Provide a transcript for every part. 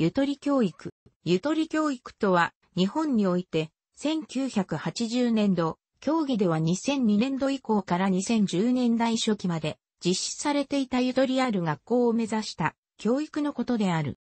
ゆとり教育。ゆとり教育とは、日本において、1980年度、競技では2002年度以降から2010年代初期まで、実施されていたゆとりある学校を目指した、教育のことである。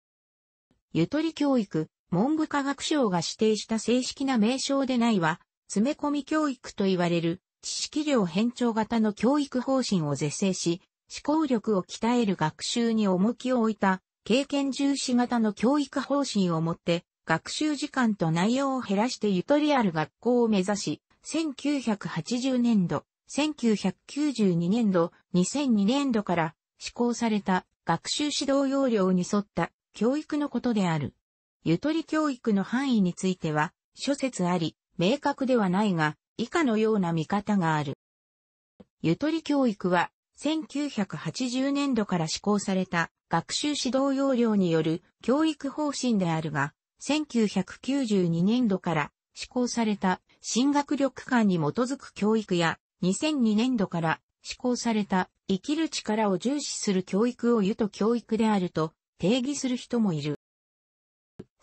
ゆとり教育、文部科学省が指定した正式な名称でないは、詰め込み教育と言われる、知識量変調型の教育方針を是正し、思考力を鍛える学習に重きを置いた経験重視型の教育方針をもって、学習時間と内容を減らしてゆとりある学校を目指し、1980年度、1992年度、2002年度から施行された学習指導要領に沿った教育のことである。ゆとり教育の範囲については諸説あり、明確ではないが、以下のような見方がある。ゆとり教育は1980年度から施行された学習指導要領による教育方針であるが、1992年度から施行された新学力観に基づく教育や、2002年度から施行された生きる力を重視する教育を言うと教育であると定義する人もいる。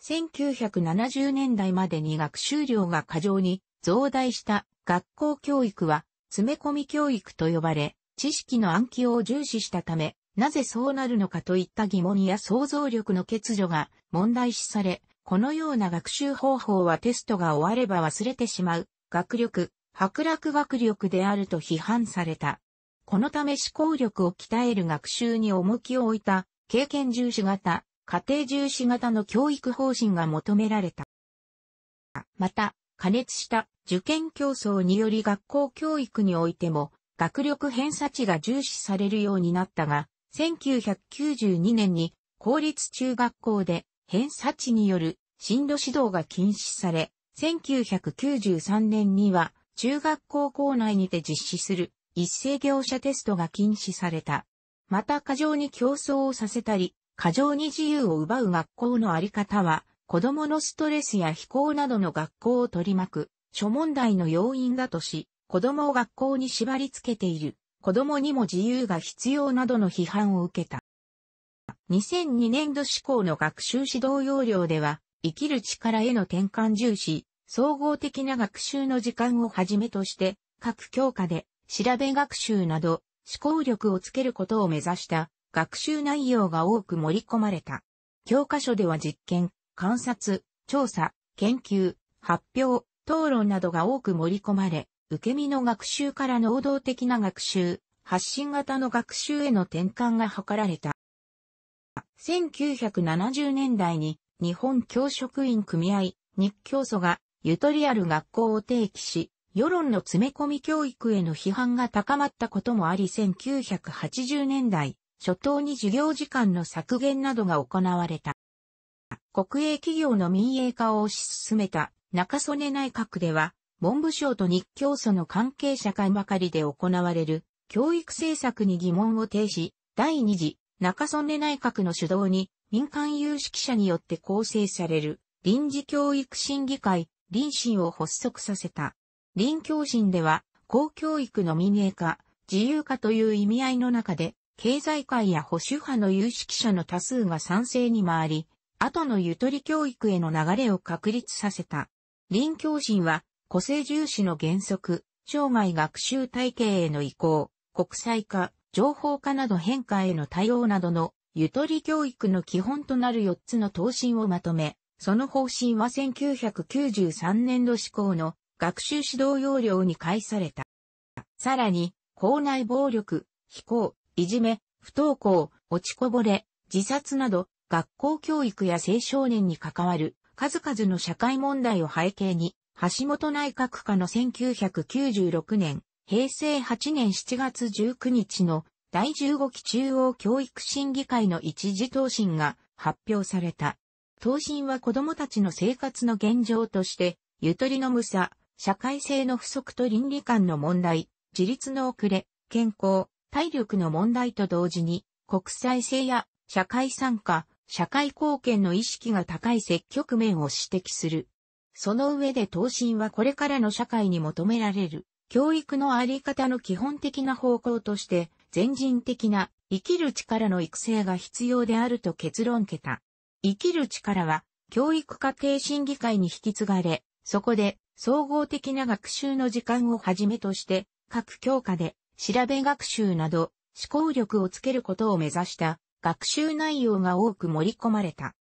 1970年代までに学習量が過剰に増大した学校教育は詰め込み教育と呼ばれ、知識の暗記を重視したため、なぜそうなるのかといった疑問や想像力の欠如が問題視され、このような学習方法はテストが終われば忘れてしまう、学力、白楽学力であると批判された。このため思考力を鍛える学習に重きを置いた、経験重視型、家庭重視型の教育方針が求められた。また、加熱した受験競争により学校教育においても、学力偏差値が重視されるようになったが、1992年に公立中学校で偏差値による進路指導が禁止され、1993年には中学校校内にて実施する一斉業者テストが禁止された。また過剰に競争をさせたり、過剰に自由を奪う学校のあり方は、子供のストレスや非行などの学校を取り巻く、諸問題の要因だとし、子供を学校に縛り付けている。子供にも自由が必要などの批判を受けた。2002年度志向の学習指導要領では、生きる力への転換重視、総合的な学習の時間をはじめとして、各教科で調べ学習など思考力をつけることを目指した学習内容が多く盛り込まれた。教科書では実験、観察、調査、研究、発表、討論などが多く盛り込まれ、受け身の学習から能動的な学習、発信型の学習への転換が図られた。1970年代に日本教職員組合、日教組がゆとりある学校を提起し、世論の詰め込み教育への批判が高まったこともあり1980年代初頭に授業時間の削減などが行われた。国営企業の民営化を推し進めた中曽根内閣では文部省と日教組の関係者間ばかりで行われる教育政策に疑問を呈し、第二次中曽根内閣の主導に民間有識者によって構成される臨時教育審議会、臨審を発足させた。臨教審では、公教育の民営化、自由化という意味合いの中で、経済界や保守派の有識者の多数が賛成に回り、後のゆとり教育への流れを確立させた。臨教審は、個性重視の原則、生涯学習体系への移行、国際化、情報化など変化への対応などのゆとり教育の基本となる4つの答申をまとめ、その方針は1993年度施行の学習指導要領に改された。さらに、校内暴力、非行、いじめ、不登校、落ちこぼれ、自殺など、学校教育や青少年に関わる数々の社会問題を背景に、橋本内閣下の1996年、平成8年7月19日の第15期中央教育審議会の一時答申が発表された。答申は子供たちの生活の現状として、ゆとりの無さ、社会性の不足と倫理観の問題、自立の遅れ、健康、体力の問題と同時に、国際性や社会参加、社会貢献の意識が高い積極面を指摘する。その上で答申はこれからの社会に求められる、教育のあり方の基本的な方向として、全人的な生きる力の育成が必要であると結論けた。生きる力は、教育家庭審議会に引き継がれ、そこで、総合的な学習の時間をはじめとして、各教科で、調べ学習など、思考力をつけることを目指した、学習内容が多く盛り込まれた。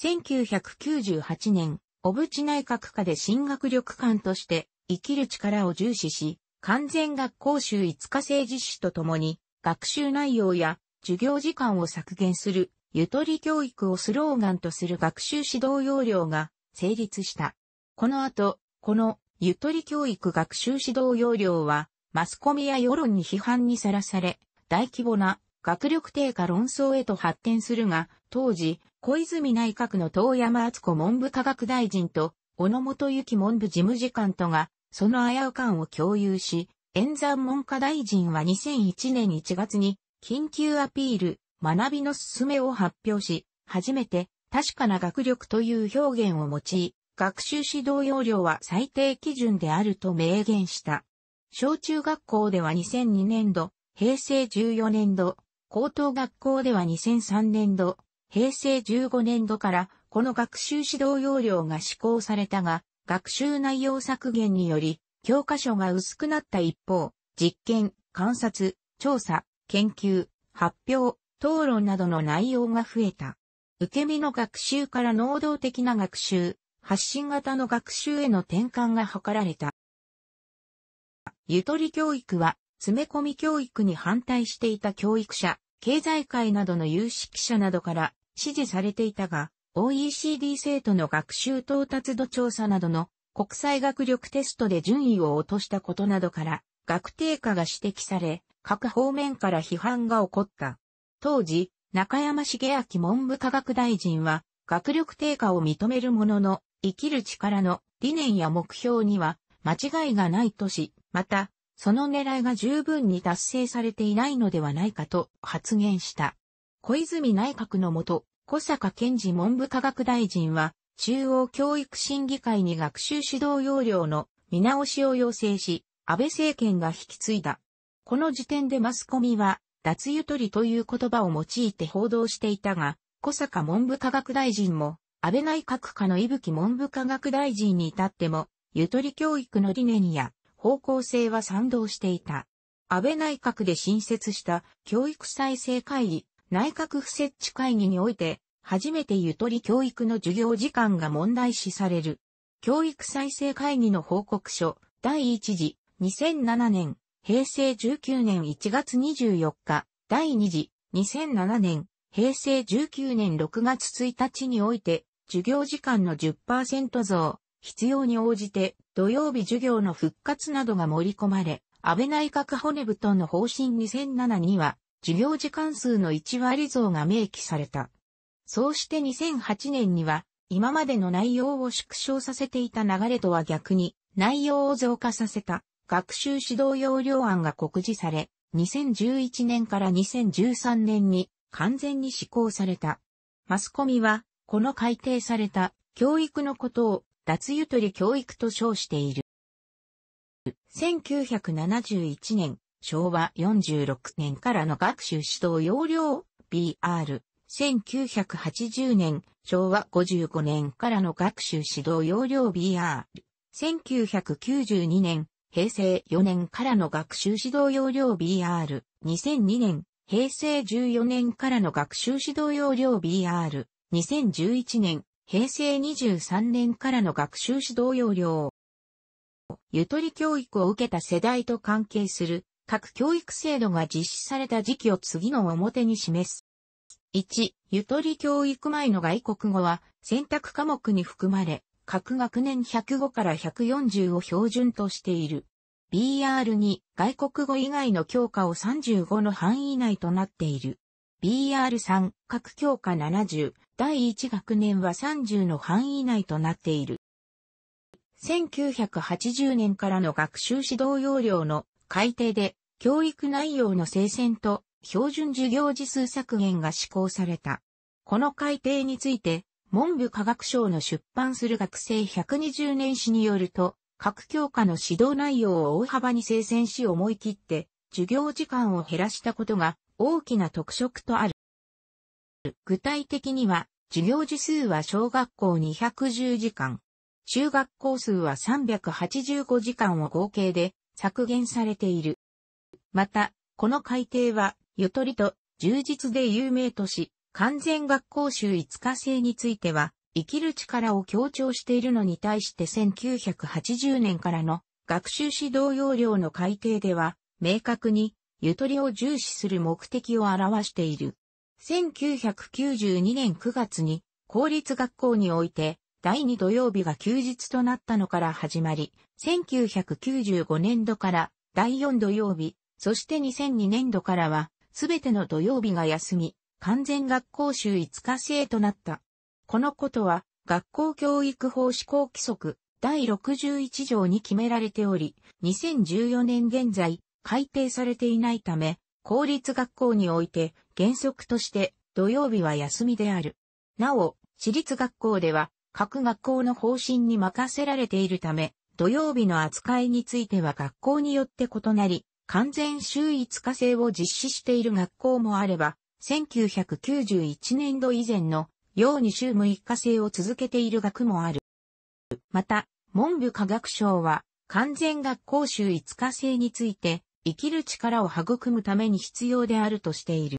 1998年、小渕内閣下で新学力官として生きる力を重視し、完全学校週5日制実施とともに、学習内容や授業時間を削減する、ゆとり教育をスローガンとする学習指導要領が成立した。この後、このゆとり教育学習指導要領は、マスコミや世論に批判にさらされ、大規模な学力低下論争へと発展するが、当時、小泉内閣の遠山敦子文部科学大臣と、小野元幸文部事務次官とが、その危う感を共有し、演山文科大臣は2001年1月に、緊急アピール、学びの進めを発表し、初めて、確かな学力という表現を用い、学習指導要領は最低基準であると明言した。小中学校では2002年度、平成14年度、高等学校では2003年度、平成15年度からこの学習指導要領が施行されたが、学習内容削減により、教科書が薄くなった一方、実験、観察、調査、研究、発表、討論などの内容が増えた。受け身の学習から能動的な学習、発信型の学習への転換が図られた。ゆとり教育は、詰め込み教育に反対していた教育者、経済界などの有識者などから支持されていたが、OECD 生徒の学習到達度調査などの国際学力テストで順位を落としたことなどから、学低下が指摘され、各方面から批判が起こった。当時、中山茂明文部科学大臣は、学力低下を認めるものの、生きる力の理念や目標には間違いがないとし、また、その狙いが十分に達成されていないのではないかと発言した。小泉内閣のもと、小坂健治文部科学大臣は、中央教育審議会に学習指導要領の見直しを要請し、安倍政権が引き継いだ。この時点でマスコミは、脱ゆとりという言葉を用いて報道していたが、小坂文部科学大臣も、安倍内閣下の伊吹文部科学大臣に至っても、ゆとり教育の理念や方向性は賛同していた。安倍内閣で新設した教育再生会議内閣府設置会議において、初めてゆとり教育の授業時間が問題視される。教育再生会議の報告書、第1次、2007年、平成19年1月24日、第2次、2007年、平成19年6月1日において、授業時間の10%増、必要に応じて、土曜日授業の復活などが盛り込まれ、安倍内閣骨太の方針2007には、授業時間数の1割増が明記された。そうして2008年には、今までの内容を縮小させていた流れとは逆に、内容を増加させた学習指導要領案が告示され、2011年から2013年に完全に施行された。マスコミは、この改定された教育のことを脱ゆとり教育と称している。1971年、昭和46年からの学習指導要領 BR、1980年、昭和55年からの学習指導要領 BR、1992年、平成4年からの学習指導要領 BR、2002年、平成14年からの学習指導要領 BR、2011年、平成23年からの学習指導要領。ゆとり教育を受けた世代と関係する各教育制度が実施された時期を次の表に示す。1、ゆとり教育前の外国語は選択科目に含まれ、各学年105から140を標準としている。BR2、外国語以外の教科を35の範囲内となっている。BR3、各教科70、第1学年は30の範囲内となっている。1980年からの学習指導要領の改定で教育内容の生鮮と標準授業時数削減が施行された。この改定について、文部科学省の出版する学生120年史によると、各教科の指導内容を大幅に生鮮し思い切って、授業時間を減らしたことが大きな特色とある。具体的には、授業時数は小学校210時間、中学校数は385時間を合計で削減されている。また、この改定は、ゆとりと充実で有名とし、完全学校集5日制については、生きる力を強調しているのに対して1980年からの学習指導要領の改定では、明確に、ゆとりを重視する目的を表している。1992年9月に、公立学校において、第2土曜日が休日となったのから始まり、1995年度から第4土曜日、そして2002年度からは、すべての土曜日が休み、完全学校週5日制となった。このことは、学校教育法施行規則第61条に決められており、2014年現在、改定されていないため、公立学校において原則として土曜日は休みである。なお、私立学校では各学校の方針に任せられているため、土曜日の扱いについては学校によって異なり、完全週5日制を実施している学校もあれば、1991年度以前のように週6日制を続けている学もある。また、文部科学省は完全学校週5日制について生きる力を育むために必要であるとしている。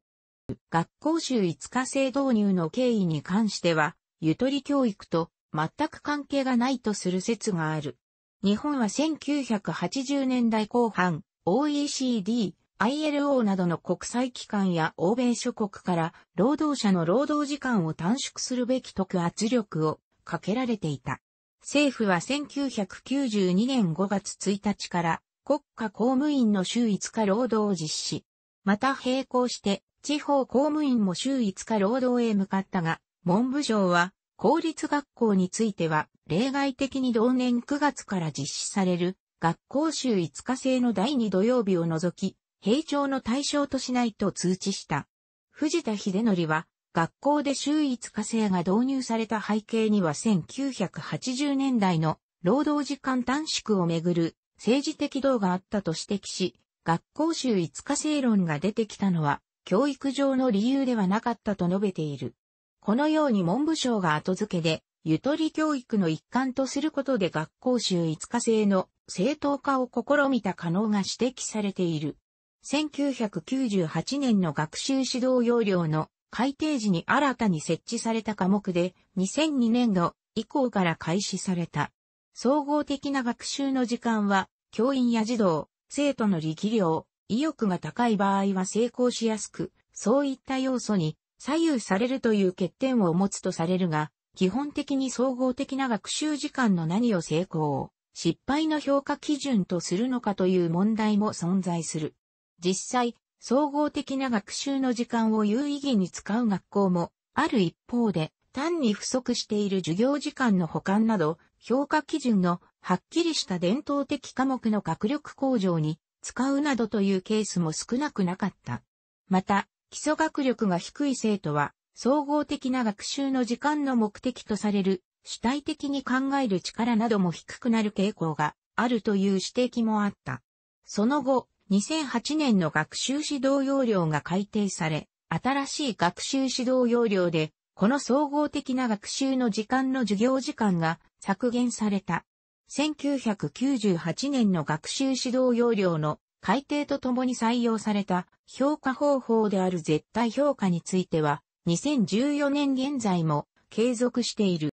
学校週5日制導入の経緯に関しては、ゆとり教育と全く関係がないとする説がある。日本は1980年代後半、OECD、ILO などの国際機関や欧米諸国から労働者の労働時間を短縮するべき特圧力をかけられていた。政府は1992年5月1日から国家公務員の週5日労働を実施。また並行して地方公務員も週5日労働へ向かったが、文部省は公立学校については例外的に同年9月から実施される学校週5日制の第2土曜日を除き、閉庁の対象としないと通知した。藤田秀則は、学校で週5日制が導入された背景には1980年代の労働時間短縮をめぐる政治的動があったと指摘し、学校週5日制論が出てきたのは教育上の理由ではなかったと述べている。このように文部省が後付けで、ゆとり教育の一環とすることで学校週5日制の正当化を試みた可能が指摘されている。1998年の学習指導要領の改定時に新たに設置された科目で2002年度以降から開始された。総合的な学習の時間は教員や児童、生徒の力量、意欲が高い場合は成功しやすく、そういった要素に左右されるという欠点を持つとされるが、基本的に総合的な学習時間の何を成功失敗の評価基準とするのかという問題も存在する。実際、総合的な学習の時間を有意義に使う学校もある一方で、単に不足している授業時間の保管など、評価基準のはっきりした伝統的科目の学力向上に使うなどというケースも少なくなかった。また、基礎学力が低い生徒は、総合的な学習の時間の目的とされる主体的に考える力なども低くなる傾向があるという指摘もあった。その後、2008年の学習指導要領が改定され、新しい学習指導要領で、この総合的な学習の時間の授業時間が削減された。1998年の学習指導要領の改定とともに採用された評価方法である絶対評価については、2014年現在も継続している。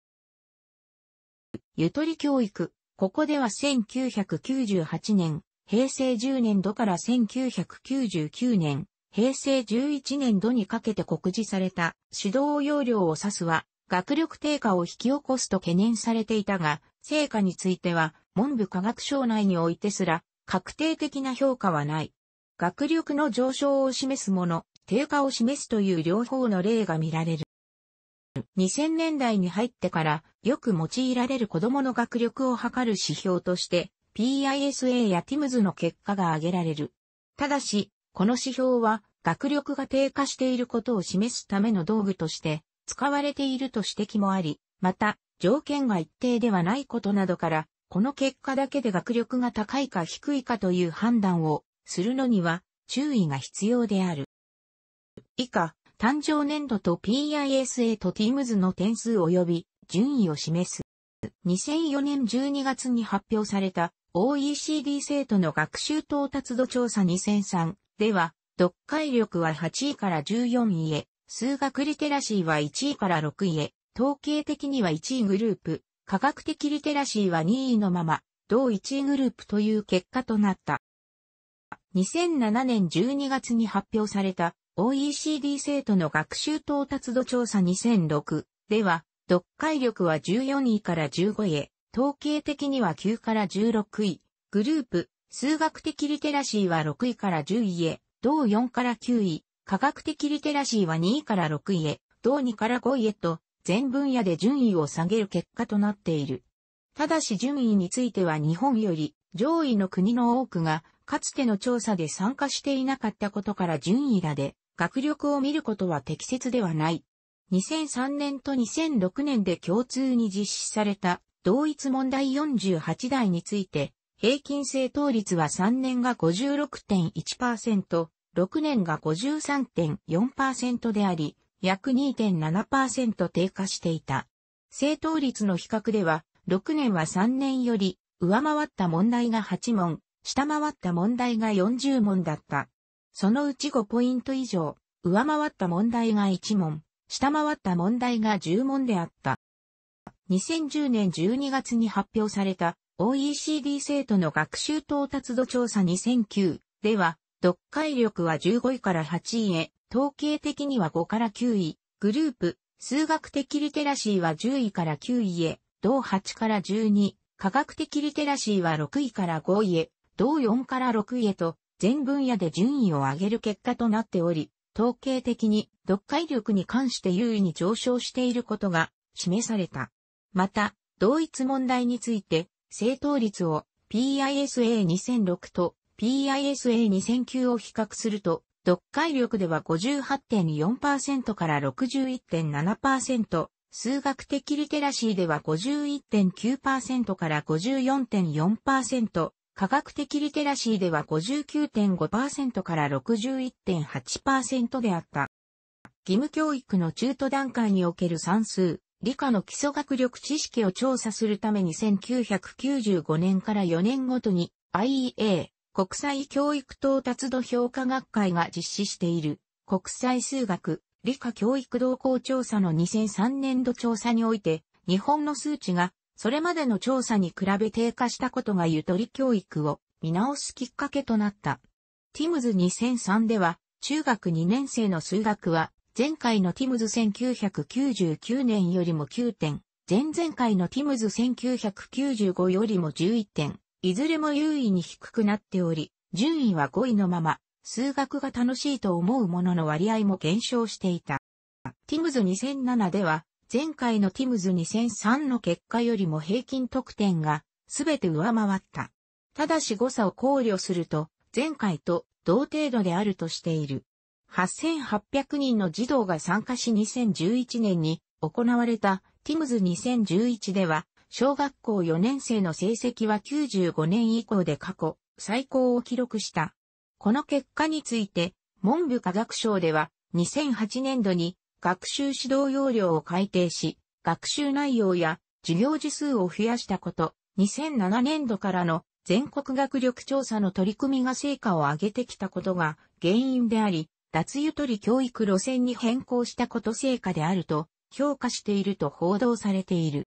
ゆとり教育。ここでは1998年、平成10年度から1999年、平成11年度にかけて告示された指導要領を指すは、学力低下を引き起こすと懸念されていたが、成果については、文部科学省内においてすら、確定的な評価はない。学力の上昇を示すもの、低下を示すという両方の例が見られる。2000年代に入ってからよく用いられる子供の学力を測る指標として PISA や TIMS の結果が挙げられる。ただし、この指標は学力が低下していることを示すための道具として使われていると指摘もあり、また条件が一定ではないことなどからこの結果だけで学力が高いか低いかという判断をするのには注意が必要である。以下、誕生年度と PISA と Teams の点数及び順位を示す。2004年12月に発表された OECD 生徒の学習到達度調査2003では、読解力は8位から14位へ、数学リテラシーは1位から6位へ、統計的には1位グループ、科学的リテラシーは2位のまま、同1位グループという結果となった。2007年12月に発表された OECD 生徒の学習到達度調査2006では、読解力は14位から15位へ、統計的には9から16位、グループ、数学的リテラシーは6位から10位へ、同4から9位、科学的リテラシーは2位から6位へ、同2から5位へと、全分野で順位を下げる結果となっている。ただし順位については日本より上位の国の多くが、かつての調査で参加していなかったことから順位らで学力を見ることは適切ではない。2003年と2006年で共通に実施された同一問題48題について、平均正答率は3年が56.1%、6年が53.4%であり、約2.7%低下していた。正答率の比較では、6年は3年より上回った問題が8問、下回った問題が40問だった。そのうち5ポイント以上、上回った問題が1問、下回った問題が10問であった。2010年12月に発表された OECD 生徒の学習到達度調査2009では、読解力は15位から8位へ、統計的には5から9位、グループ、数学的リテラシーは10位から9位へ、同8から12、科学的リテラシーは6位から5位へ、同4から6位へと、全分野で順位を上げる結果となっており、統計的に読解力に関して優位に上昇していることが示された。また、同一問題について、正答率を PISA2006 と PISA2009 を比較すると、読解力では58.4%から61.7%、数学的リテラシーでは51.9%から54.4%、科学的リテラシーでは59.5%から61.8%であった。義務教育の中途段階における算数、理科の基礎学力知識を調査するために1995年から4年ごとに IEA 国際教育到達度評価学会が実施している国際数学理科教育動向調査の2003年度調査において日本の数値がそれまでの調査に比べ低下したことがゆとり教育を見直すきっかけとなった。ティムズ2003では、中学2年生の数学は、前回のティムズ1999年よりも9点、前々回のティムズ1995よりも11点、いずれも優位に低くなっており、順位は5位のまま、数学が楽しいと思うものの割合も減少していた。ティムズ2007では、前回のティムズ2003の結果よりも平均得点がすべて上回った。ただし誤差を考慮すると、前回と同程度であるとしている。8800人の児童が参加し2011年に行われたティムズ2011では、小学校4年生の成績は95年以降で過去最高を記録した。この結果について、文部科学省では2008年度に学習指導要領を改定し、学習内容や授業時数を増やしたこと、2007年度からの全国学力調査の取り組みが成果を上げてきたことが原因であり、脱ゆとり教育路線に変更したこと成果であると評価していると報道されている。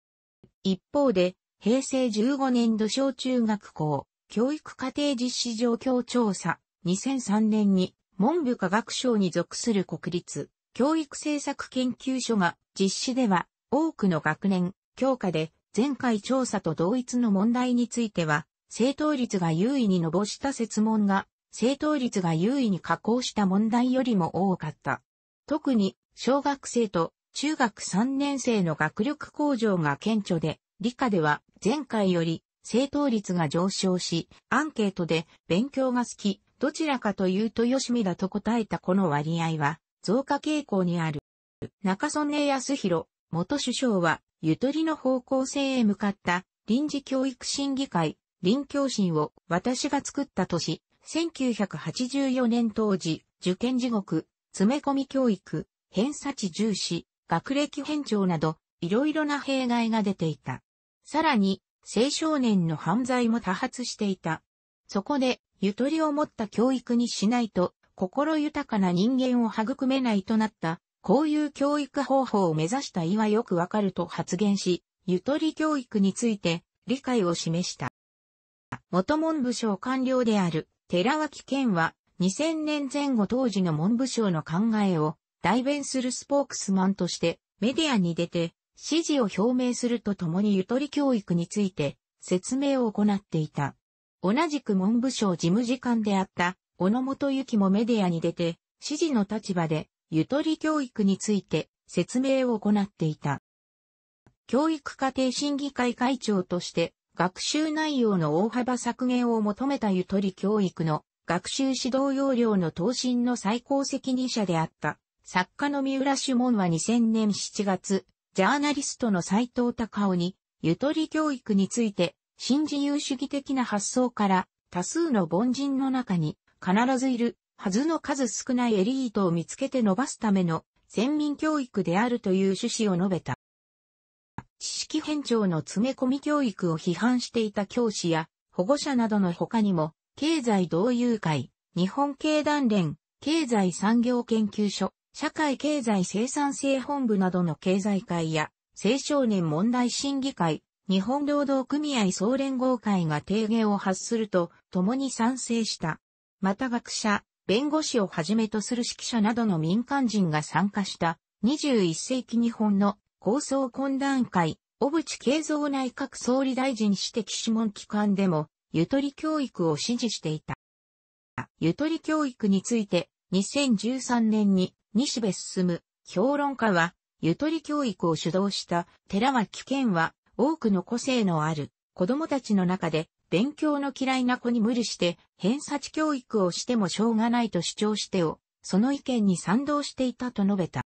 一方で、平成15年度小中学校教育課程実施状況調査2003年に文部科学省に属する国立教育政策研究所が実施では多くの学年、教科で前回調査と同一の問題については、正答率が優位に上した設問が、正答率が優位に加工した問題よりも多かった。特に、小学生と中学3年生の学力向上が顕著で、理科では前回より正答率が上昇し、アンケートで勉強が好き、どちらかというとよしみだと答えたこの割合は、増加傾向にある。中曽根康弘元首相は、ゆとりの方向性へ向かった臨時教育審議会、臨教審を私が作った年、1984年当時、受験地獄、詰め込み教育、偏差値重視、学歴偏重など、いろいろな弊害が出ていた。さらに、青少年の犯罪も多発していた。そこで、ゆとりを持った教育にしないと、心豊かな人間を育めないとなった、こういう教育方法を目指した意はよくわかると発言し、ゆとり教育について理解を示した。元文部省官僚である寺脇健は2000年前後当時の文部省の考えを代弁するスポークスマンとしてメディアに出て支持を表明するとともにゆとり教育について説明を行っていた。同じく文部省事務次官であった小野元幸もメディアに出て、指示の立場で、ゆとり教育について説明を行っていた。教育家庭審議会会長として、学習内容の大幅削減を求めたゆとり教育の学習指導要領の答申の最高責任者であった。作家の三浦主門は2000年7月、ジャーナリストの斎藤隆夫に、ゆとり教育について、新自由主義的な発想から、多数の凡人の中に必ずいるはずの数少ないエリートを見つけて伸ばすための先民教育であるという趣旨を述べた。知識偏重の詰め込み教育を批判していた教師や保護者などの他にも、経済同友会、日本経団連、経済産業研究所、社会経済生産性本部などの経済会や、青少年問題審議会、日本労働組合総連合会が提言を発すると、共に賛成した。また学者、弁護士をはじめとする指揮者などの民間人が参加した21世紀日本の構想懇談会、小渕恵三内閣総理大臣指摘諮問機関でも、ゆとり教育を支持していた。ゆとり教育について、2013年に西部進む評論家は、ゆとり教育を主導した寺脇健は、多くの個性のある子供たちの中で勉強の嫌いな子に無理して、偏差値教育をしてもしょうがないと主張してを、その意見に賛同していたと述べた。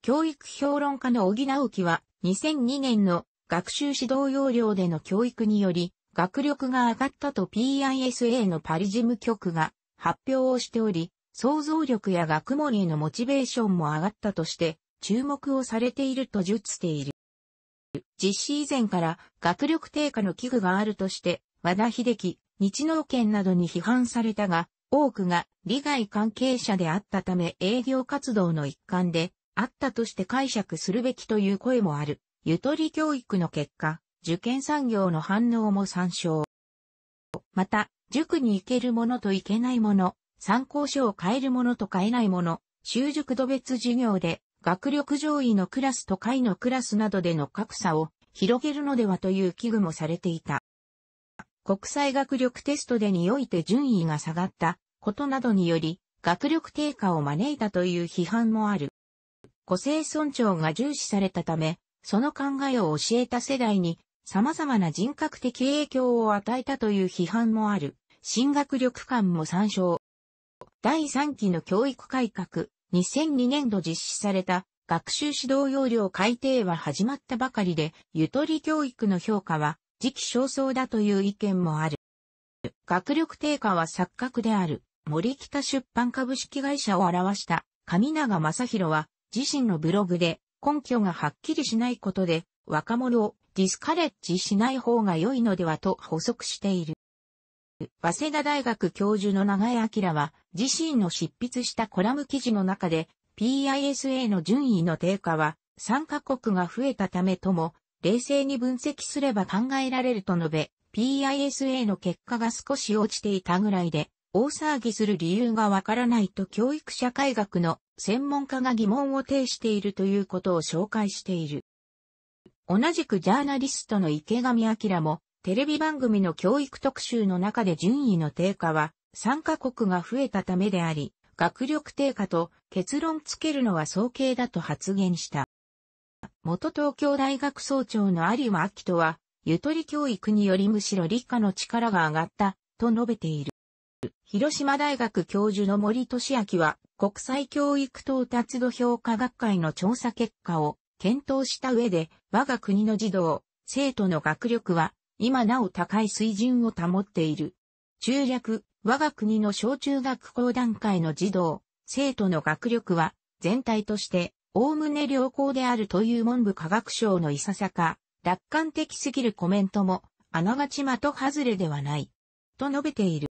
教育評論家の小木直樹は、2002年の学習指導要領での教育により、学力が上がったと PISA のパリ事務局が発表をしており、想像力や学問へのモチベーションも上がったとして、注目をされていると述している。実施以前から学力低下の危惧があるとして、和田秀樹、日農研などに批判されたが、多くが利害関係者であったため営業活動の一環であったとして解釈するべきという声もある。ゆとり教育の結果、受験産業の反応も参照。また、塾に行けるものといけないもの、参考書を変えるものと変えないもの、習熟度別授業で学力上位のクラスと下位のクラスなどでの格差を広げるのではという危惧もされていた。国際学力テストでにおいて順位が下がったことなどにより学力低下を招いたという批判もある。個性尊重が重視されたため、その考えを教えた世代に様々な人格的影響を与えたという批判もある。新学力感も参照。第3期の教育改革、2002年度実施された学習指導要領改定は始まったばかりで、ゆとり教育の評価は時期尚早だという意見もある。学力低下は錯覚である、森北出版株式会社を表した上永正宏は自身のブログで根拠がはっきりしないことで若者をディスカレッジしない方が良いのではと補足している。早稲田大学教授の長江明は、自身の執筆したコラム記事の中で、PISA の順位の低下は、参加国が増えたためとも、冷静に分析すれば考えられると述べ、PISA の結果が少し落ちていたぐらいで、大騒ぎする理由がわからないと教育社会学の専門家が疑問を呈しているということを紹介している。同じくジャーナリストの池上彰も、テレビ番組の教育特集の中で順位の低下は、参加国が増えたためであり、学力低下と結論つけるのは早計だと発言した。元東京大学総長の有馬明人は、ゆとり教育によりむしろ理科の力が上がった、と述べている。広島大学教授の森俊明は、国際教育到達度評価学会の調査結果を検討した上で、我が国の児童、生徒の学力は今なお高い水準を保っている。中略、我が国の小中学校段階の児童、生徒の学力は、全体として、おおむね良好であるという文部科学省のいささか、楽観的すぎるコメントも、あながち的外れではない。と述べている。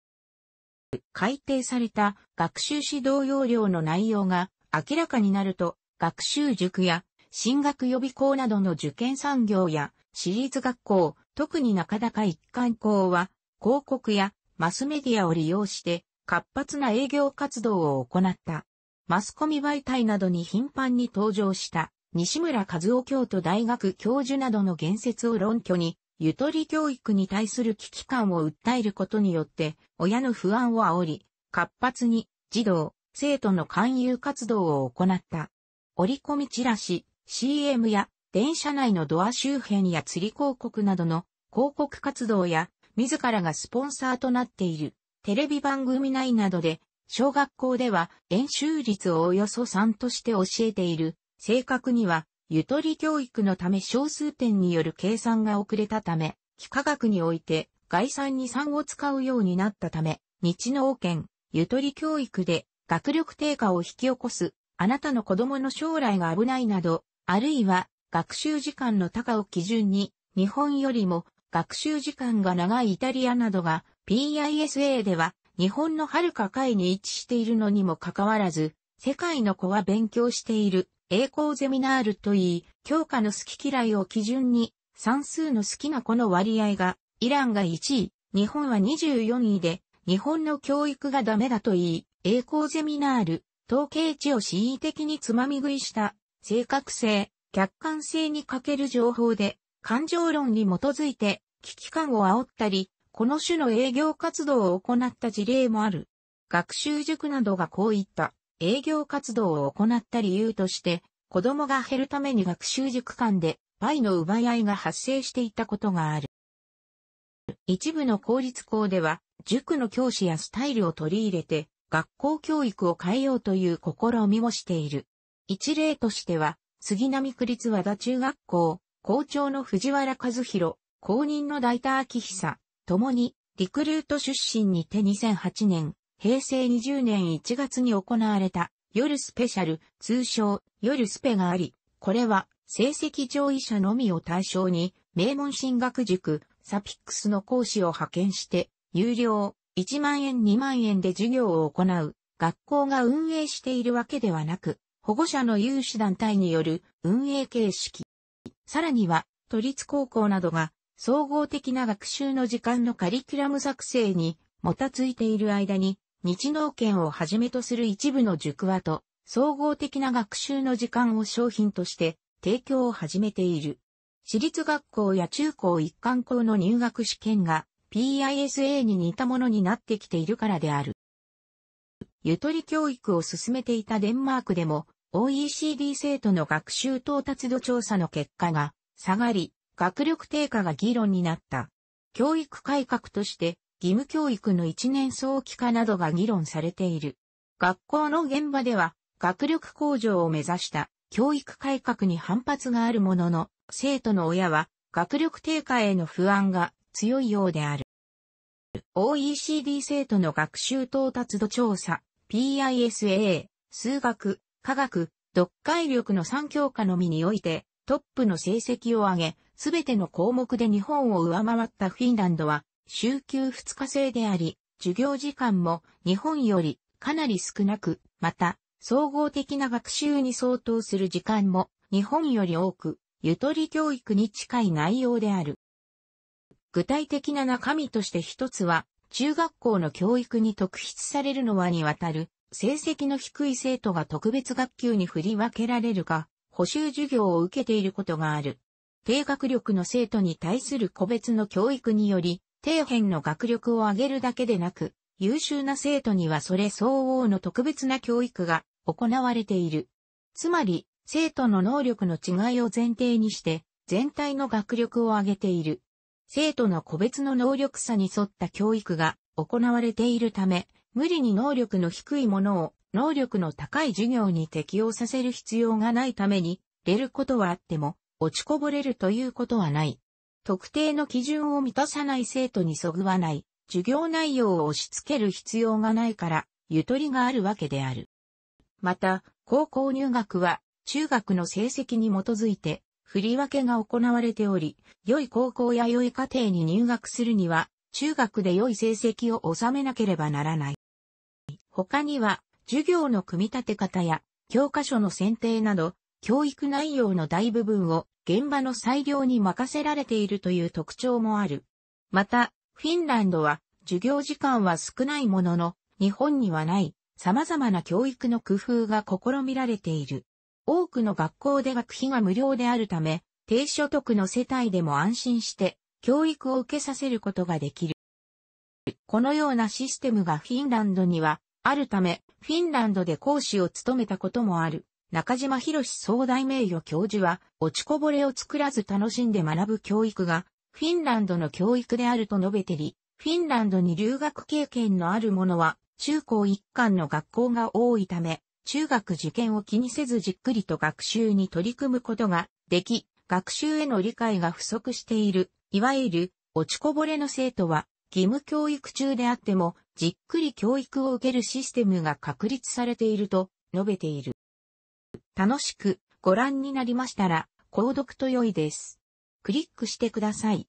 改定された学習指導要領の内容が明らかになると、学習塾や進学予備校などの受験産業や私立学校、特に中高一貫校は、広告やマスメディアを利用して活発な営業活動を行った。マスコミ媒体などに頻繁に登場した西村和夫京都大学教授などの言説を論拠に、ゆとり教育に対する危機感を訴えることによって、親の不安を煽り、活発に児童、生徒の勧誘活動を行った。折り込みチラシ、CM や電車内のドア周辺や釣り広告などの広告活動や、自らがスポンサーとなっている、テレビ番組内などで、小学校では演習率をおよそ3として教えている。正確には、ゆとり教育のため小数点による計算が遅れたため、幾何学において概算に3を使うようになったため、日農研、ゆとり教育で学力低下を引き起こす、あなたの子供の将来が危ないなど、あるいは学習時間の高を基準に、日本よりも学習時間が長いイタリアなどが PISA では日本のはるか下位に位置しているのにもかかわらず、世界の子は勉強している栄光ゼミナールといい、教科の好き嫌いを基準に算数の好きな子の割合が、イランが1位、日本は24位で、日本の教育がダメだといい、栄光ゼミナール、統計値を恣意的につまみ食いした、正確性、客観性に欠ける情報で、感情論に基づいて危機感を煽ったり、この種の営業活動を行った事例もある。学習塾などがこういった営業活動を行った理由として、子供が減るために学習塾間でパイの奪い合いが発生していたことがある。一部の公立校では、塾の教師やスタイルを取り入れて、学校教育を変えようという試みもしている。一例としては、杉並区立和田中学校、校長の藤原和弘、公認の大田明久、ともに、リクルート出身にて2008年、平成20年1月に行われた、夜スペシャル、通称、夜スペがあり、これは、成績上位者のみを対象に、名門進学塾、サピックスの講師を派遣して、有料、1万円2万円で授業を行う、学校が運営しているわけではなく、保護者の有志団体による運営形式。さらには、都立高校などが総合的な学習の時間のカリキュラム作成にもたついている間に、日農研をはじめとする一部の塾話と総合的な学習の時間を商品として提供を始めている。私立学校や中高一貫校の入学試験が PISA に似たものになってきているからである。ゆとり教育を進めていたデンマークでも OECD 生徒の学習到達度調査の結果が下がり、学力低下が議論になった。教育改革として義務教育の一年早期化などが議論されている。学校の現場では学力向上を目指した教育改革に反発があるものの、生徒の親は学力低下への不安が強いようである。OECD 生徒の学習到達度調査 PISA 数学科学、読解力の3教科のみにおいて、トップの成績を上げ、すべての項目で日本を上回ったフィンランドは、週休2日制であり、授業時間も日本よりかなり少なく、また、総合的な学習に相当する時間も日本より多く、ゆとり教育に近い内容である。具体的な中身として一つは、中学校の教育に特筆されるのはにわたる成績の低い生徒が特別学級に振り分けられるか、補修授業を受けていることがある。低学力の生徒に対する個別の教育により、底辺の学力を上げるだけでなく、優秀な生徒にはそれ相応の特別な教育が行われている。つまり、生徒の能力の違いを前提にして、全体の学力を上げている。生徒の個別の能力差に沿った教育が行われているため、無理に能力の低いものを能力の高い授業に適応させる必要がないために、出ることはあっても、落ちこぼれるということはない。特定の基準を満たさない生徒にそぐわない、授業内容を押し付ける必要がないから、ゆとりがあるわけである。また、高校入学は、中学の成績に基づいて、振り分けが行われており、良い高校や良い家庭に入学するには、中学で良い成績を収めなければならない。他には、授業の組み立て方や、教科書の選定など、教育内容の大部分を現場の裁量に任せられているという特徴もある。また、フィンランドは授業時間は少ないものの、日本にはない様々な教育の工夫が試みられている。多くの学校で学費が無料であるため、低所得の世帯でも安心して教育を受けさせることができる。このようなシステムがフィンランドにはあるため、フィンランドで講師を務めたこともある。中島博総大名誉教授は、落ちこぼれを作らず楽しんで学ぶ教育が、フィンランドの教育であると述べてり、フィンランドに留学経験のある者は、中高一貫の学校が多いため、中学受験を気にせずじっくりと学習に取り組むことができ、学習への理解が不足している、いわゆる落ちこぼれの生徒は義務教育中であってもじっくり教育を受けるシステムが確立されていると述べている。楽しくご覧になりましたら、購読と良いです。クリックしてください。